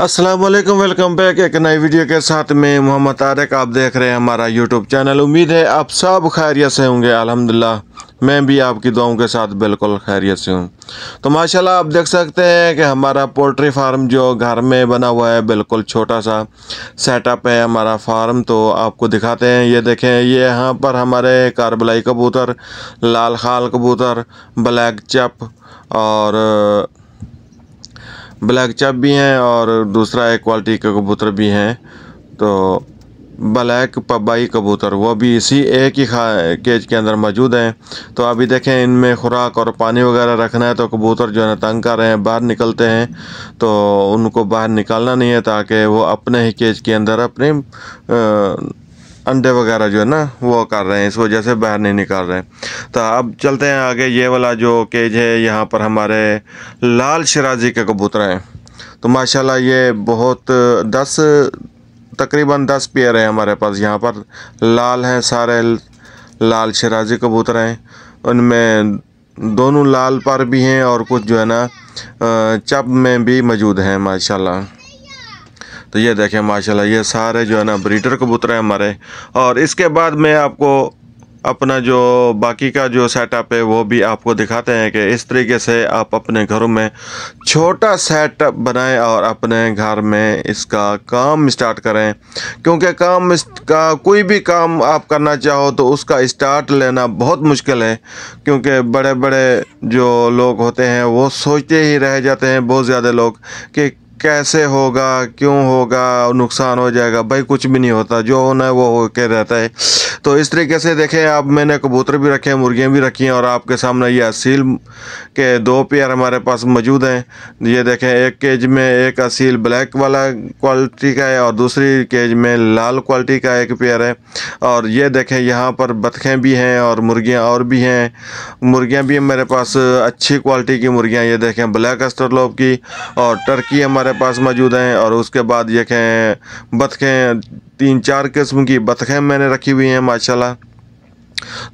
Aslam welcome back एक नई video के साथ में मोहम्मद तारक आप देख रहे हैं हमारा यूट्यूब चैनल उम्मीद है आप सब खैरियत से होंगे अल्हम्दुलिल्लाह मैं भी आपकी दुआओं के साथ बिल्कुल खैरियत से हूँ तो माशाल्लाह आप देख सकते हैं कि हमारा पोल्ट्री फार्म जो घर में बना हुआ है बिल्कुल छोटा सा सेटअप है हमारा फार्म तो आपको दिखाते हैं ये देखें ये यहाँ पर हमारे कारबलाई कबूतर लाल खाल कबूतर ब्लैक चप और ब्लैक चप भी हैं और दूसरा एक क्वालिटी के कबूतर भी हैं तो ब्लैक पबाई कबूतर वो भी इसी एक ही केज के अंदर मौजूद हैं तो अभी देखें इनमें खुराक और पानी वगैरह रखना है तो कबूतर जो है तंग कर रहे हैं बाहर निकलते हैं तो उनको बाहर निकालना नहीं है ताकि वो अपने ही केज के अंदर अपने आ, अंडे वगैरह जो है ना वो कर रहे हैं इस वजह से बाहर नहीं निकाल रहे हैं तो अब चलते हैं आगे ये वाला जो केज है यहाँ पर हमारे लाल शराजी के कबूतर हैं तो माशाल्लाह ये बहुत दस तकरीबन दस पेयर हैं हमारे पास यहाँ पर लाल हैं सारे लाल शराजी कबूतर हैं उनमें दोनों लाल पर भी हैं और कुछ जो है ना चप में भी मौजूद हैं माशाल्लाह तो ये देखें माशाल्लाह ये सारे जो है ना ब्रीडर कबूतर हैं हमारे और इसके बाद मैं आपको अपना जो बाकी का जो सेटअप है वो भी आपको दिखाते हैं कि इस तरीके से आप अपने घरों में छोटा सेटअप बनाएं और अपने घर में इसका काम स्टार्ट करें क्योंकि काम का कोई भी काम आप करना चाहो तो उसका स्टार्ट लेना बहुत मुश्किल है क्योंकि बड़े बड़े जो लोग होते हैं वो सोचते ही रह जाते हैं बहुत ज़्यादा लोग कि कैसे होगा क्यों होगा नुकसान हो जाएगा भाई कुछ भी नहीं होता जो होना है वो हो के रहता है तो इस तरीके से देखें अब मैंने कबूतर भी रखे हैं मुर्गियाँ भी रखी हैं और आपके सामने ये असील के दो पेयर हमारे पास मौजूद हैं ये देखें एक केज में एक असील ब्लैक वाला क्वालिटी का है और दूसरी केज में लाल क्वालिटी का एक पेयर है और ये देखें यहाँ पर बतखें भी हैं और मुर्गियाँ और भी हैं मुर्गियाँ भी मेरे पास अच्छी क्वालिटी की मुर्गियाँ ये देखें ब्लैक अस्टरलोप की और टर्की हमारे हमारे पास मौजूद हैं और उसके बाद ये कहें बतखें तीन चार किस्म की बतखें मैंने रखी हुई हैं माशाल्लाह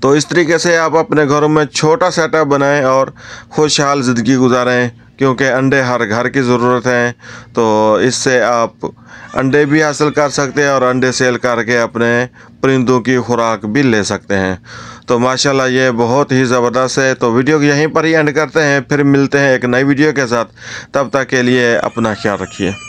तो इस तरीके से आप अपने घरों में छोटा सेटअप बनाएं और खुशहाल ज़िंदगी गुजारें क्योंकि अंडे हर घर की ज़रूरत है तो इससे आप अंडे भी हासिल कर सकते हैं और अंडे सेल करके अपने परिंदों की खुराक भी ले सकते हैं तो माशाल्लाह ये बहुत ही ज़बरदस्त है तो वीडियो यहीं पर ही एंड करते हैं फिर मिलते हैं एक नई वीडियो के साथ तब तक के लिए अपना ख्याल रखिए